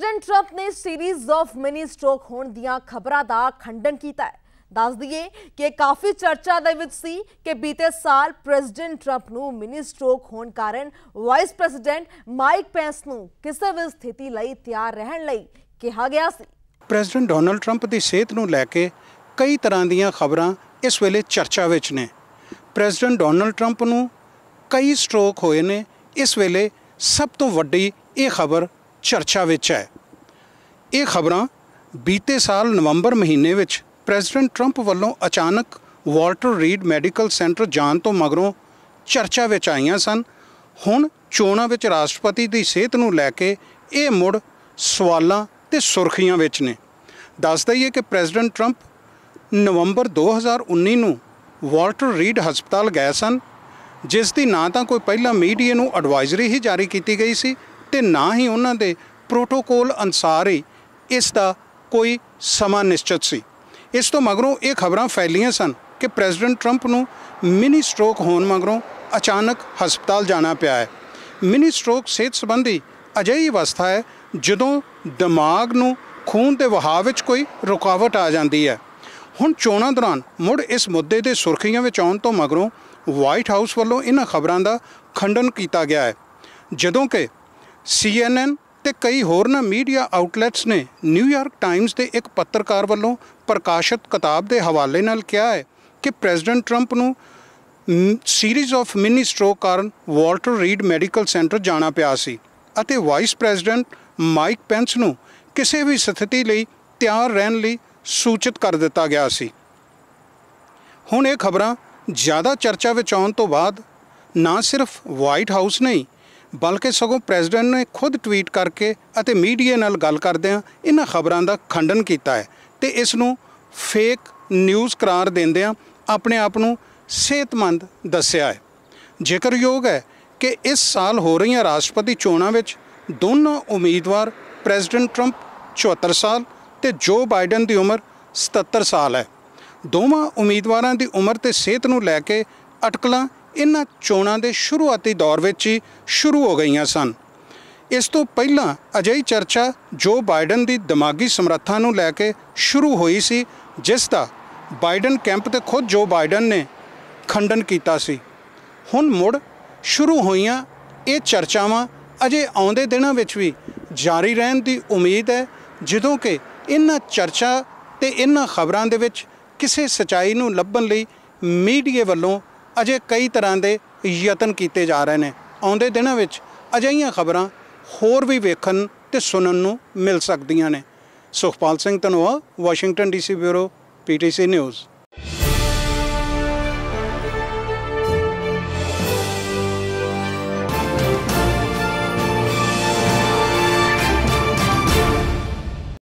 president Trump ਨੇ series of mini stroke ਹੋਣ ਦੀਆਂ ਖਬਰਾਂ ਦਾ ਖੰਡਨ ਕੀਤਾ ਹੈ ਦੱਸ ਦਈਏ ਕਿ ਕਾਫੀ ਚਰਚਾ ਦੇ ਵਿੱਚ ਸੀ ਕਿ ਬੀਤੇ ਸਾਲ ਪ੍ਰੈਜ਼ੀਡੈਂਟ ਟਰੰਪ ਨੂੰ ਮਿਨੀ ਸਟ੍ਰੋਕ ਹੋਣ ਕਾਰਨ ਵਾਈਸ ਪ੍ਰੈਜ਼ੀਡੈਂਟ ਮਾਈਕ ਪੈਂਸ ਨੂੰ ਕਿਸੇ ਵੀ ਸਥਿਤੀ ਲਈ ਤਿਆਰ ਰਹਿਣ ਲਈ ਕਿਹਾ ਗਿਆ ਸੀ ਪ੍ਰੈਜ਼ੀਡੈਂਟ ਡੋਨਲਡ ਟਰੰਪ ਦੀ ਸਿਹਤ ਨੂੰ ਲੈ ਕੇ ਕਈ ਤਰ੍ਹਾਂ ਦੀਆਂ ਖਬਰਾਂ ਇਸ ਵੇਲੇ ਚਰਚਾ ਵਿੱਚ ਨੇ ਪ੍ਰੈਜ਼ੀਡੈਂਟ ਡੋਨਲਡ ਟਰੰਪ ਨੂੰ ਕਈ ਸਟ੍ਰੋਕ ਹੋਏ ਨੇ ਇਸ ਵੇਲੇ ਸਭ ਤੋਂ ਵੱਡੀ ਇਹ ਖਬਰ ਚਰਚਾ ਵਿੱਚ ਹੈ ਇਹ ਖਬਰਾਂ ਬੀਤੇ ਸਾਲ ਨਵੰਬਰ ਮਹੀਨੇ ਵਿੱਚ ਪ੍ਰੈਜ਼ੀਡੈਂਟ ਟਰੰਪ ਵੱਲੋਂ ਅਚਾਨਕ ਵਾਲਟਰ ਰੀਡ ਮੈਡੀਕਲ ਸੈਂਟਰ ਜਾਣ ਤੋਂ ਮਗਰੋਂ ਚਰਚਾ ਵਿੱਚ ਆਈਆਂ ਸਨ ਹੁਣ ਚੋਣਾਂ ਵਿੱਚ ਰਾਸ਼ਟਰਪਤੀ ਦੀ ਸਿਹਤ ਨੂੰ ਲੈ ਕੇ ਇਹ ਮੁੜ ਸਵਾਲਾਂ ਤੇ ਸੁਰਖੀਆਂ ਵਿੱਚ ਨੇ ਦੱਸ ਦਈਏ ਕਿ ਪ੍ਰੈਜ਼ੀਡੈਂਟ ਟਰੰਪ ਨਵੰਬਰ 2019 ਨੂੰ ਵਾਲਟਰ ਰੀਡ ਹਸਪਤਾਲ ਗਏ ਸਨ ਜਿਸ ਦੀ ਨਾ ਤਾਂ ਕੋਈ ਪਹਿਲਾਂ ਮੀਡੀਆ ਨੂੰ ਐਡਵਾਈਜ਼ਰੀ ਹੀ ਜਾਰੀ ਕੀਤੀ ਗਈ ਸੀ ਤੇ ਨਾ ਹੀ ਉਹਨਾਂ ਦੇ ਪ੍ਰੋਟੋਕੋਲ ਅਨਸਾਰ ਹੀ ਇਸ ਦਾ ਕੋਈ ਸਮਾਂ ਨਿਸ਼ਚਿਤ ਸੀ ਇਸ ਤੋਂ ਮਗਰੋਂ ਇਹ ਖਬਰਾਂ ਫੈਲੀਆਂ ਸਨ ਕਿ ਪ੍ਰੈਜ਼ੀਡੈਂਟ 트ੰਪ ਨੂੰ ਮਿਨੀ ਸਟ੍ਰੋਕ ਹੋਣ ਮਗਰੋਂ ਅਚਾਨਕ ਹਸਪਤਾਲ ਜਾਣਾ ਪਿਆ ਹੈ ਮਿਨੀ ਸਟ੍ਰੋਕ ਸਿਹਤ ਸੰਬੰਧੀ ਅਜਿਹੀ ਅਵਸਥਾ ਹੈ ਜਦੋਂ ਦਿਮਾਗ ਨੂੰ ਖੂਨ ਦੇ ਵਹਾਅ ਵਿੱਚ ਕੋਈ ਰੁਕਾਵਟ ਆ ਜਾਂਦੀ ਹੈ ਹੁਣ ਚੋਣਾਂ ਦੌਰਾਨ ਮੁੜ ਇਸ ਮੁੱਦੇ ਦੇ ਸੁਰਖੀਆਂ ਵਿੱਚ ਆਉਣ ਤੋਂ ਮਗਰੋਂ ਵਾਈਟ ਹਾਊਸ ਵੱਲੋਂ ਇਹਨਾਂ ਖਬਰਾਂ ਦਾ ਖੰਡਨ ਕੀਤਾ ਗਿਆ ਹੈ ਜਦੋਂ ਕਿ ਸੀਐਨਐਨ ਤੇ ਕਈ ਹੋਰ ਨਾ ਮੀਡੀਆ ਆਊਟਲੈਟਸ ਨੇ ਨਿਊਯਾਰਕ ਟਾਈਮਜ਼ ਦੇ ਇੱਕ ਪੱਤਰਕਾਰ ਵੱਲੋਂ ਪ੍ਰਕਾਸ਼ਿਤ ਕਿਤਾਬ ਦੇ ਹਵਾਲੇ ਨਾਲ ਕਿਹਾ ਹੈ ਕਿ ਪ੍ਰੈਜ਼ੀਡੈਂਟ 트ੰਪ ਨੂੰ ਸੀਰੀਜ਼ ਆਫ ਮਿਨੀ ਸਟ੍ਰੋਕ ਕਾਰਨ ਵਾਲਟਰ ਰੀਡ ਮੈਡੀਕਲ ਸੈਂਟਰ ਜਾਣਾ ਪਿਆ ਸੀ ਅਤੇ ਵਾਈਸ ਪ੍ਰੈਜ਼ੀਡੈਂਟ ਮਾਈਕ ਪੈਂਸ ਨੂੰ ਕਿਸੇ ਵੀ ਸਥਿਤੀ ਲਈ ਤਿਆਰ ਰਹਿਣ ਲਈ ਸੂਚਿਤ ਕਰ ਦਿੱਤਾ ਗਿਆ ਸੀ ਹੁਣ ਇਹ ਖਬਰਾਂ ਜ਼ਿਆਦਾ ਚਰਚਾ ਵਿੱਚ ਆਉਣ ਤੋਂ ਬਾਅਦ ਨਾ ਸਿਰਫ ਵਾਈਟ ਹਾਊਸ ਨਹੀਂ ਬਲਕਿ ਸਗੋਂ ਪ੍ਰੈਜ਼ੀਡੈਂਟ ਨੇ ਖੁਦ ਟਵੀਟ ਕਰਕੇ ਅਤੇ ਮੀਡੀਆ ਨਾਲ ਗੱਲ ਕਰਦਿਆਂ ਇਹਨਾਂ ਖਬਰਾਂ ਦਾ ਖੰਡਨ ਕੀਤਾ ਹੈ ਤੇ ਇਸ ਨੂੰ ਫੇਕ ਨਿਊਜ਼ ਕਰਾਰ ਦਿੰਦਿਆਂ ਆਪਣੇ ਆਪ ਨੂੰ ਸਿਹਤਮੰਦ ਦੱਸਿਆ ਹੈ ਜ਼ਿਕਰਯੋਗ ਹੈ ਕਿ ਇਸ ਸਾਲ ਹੋ ਰਹੀਆਂ ਰਾਸ਼ਟਰਪਤੀ ਚੋਣਾਂ ਵਿੱਚ ਦੋਨੋਂ ਉਮੀਦਵਾਰ ਪ੍ਰੈਜ਼ੀਡੈਂਟ ਟਰੰਪ 74 ਸਾਲ ਤੇ ਜੋ ਬਾਈਡਨ ਦੀ ਉਮਰ 77 ਸਾਲ ਹੈ ਦੋਵਾਂ ਉਮੀਦਵਾਰਾਂ ਦੀ ਉਮਰ ਤੇ ਸਿਹਤ ਨੂੰ ਲੈ ਕੇ ਅਟਕਲਾਂ ਇਹਨਾਂ ਚੋਣਾਂ ਦੇ ਸ਼ੁਰੂਆਤੀ ਦੌਰ ਵਿੱਚ ਹੀ ਸ਼ੁਰੂ ਹੋ ਗਈਆਂ ਸਨ ਇਸ ਤੋਂ ਪਹਿਲਾਂ ਅਜਿਹੀ ਚਰਚਾ ਜੋ ਬਾਈਡਨ ਦੀ ਦਿਮਾਗੀ ਸਮਰੱਥਾ ਨੂੰ ਲੈ ਕੇ ਸ਼ੁਰੂ ਹੋਈ ਸੀ ਜਿਸ ਦਾ ਬਾਈਡਨ ਕੈਂਪ ਤੇ ਖੁਦ ਜੋ ਬਾਈਡਨ ਨੇ ਖੰਡਨ ਕੀਤਾ ਸੀ ਹੁਣ ਮੁੜ ਸ਼ੁਰੂ ਹੋਈਆਂ ਇਹ ਚਰਚਾਵਾਂ ਅਜੇ ਆਉਂਦੇ ਦਿਨਾਂ ਵਿੱਚ ਵੀ ਜਾਰੀ ਰਹਿਣ ਦੀ ਉਮੀਦ ਹੈ ਜਦੋਂ ਕਿ ਇਹਨਾਂ ਚਰਚਾ ਤੇ ਇਹਨਾਂ ਖਬਰਾਂ ਦੇ ਵਿੱਚ ਕਿਸੇ ਸਚਾਈ ਨੂੰ ਲੱਭਣ ਲਈ ਮੀਡੀਆ ਵੱਲੋਂ ਅਜੇ ਕਈ ਤਰ੍ਹਾਂ ਦੇ ਯਤਨ ਕੀਤੇ ਜਾ ਰਹੇ ਨੇ ਆਉਂਦੇ ਦਿਨਾਂ ਵਿੱਚ ਅਜਈਆਂ ਖਬਰਾਂ ਹੋਰ ਵੀ ਵੇਖਣ ਤੇ ਸੁਣਨ ਨੂੰ ਮਿਲ ਸਕਦੀਆਂ ਨੇ Sukhpal Singh Tanwa Washington DC bureau PTC news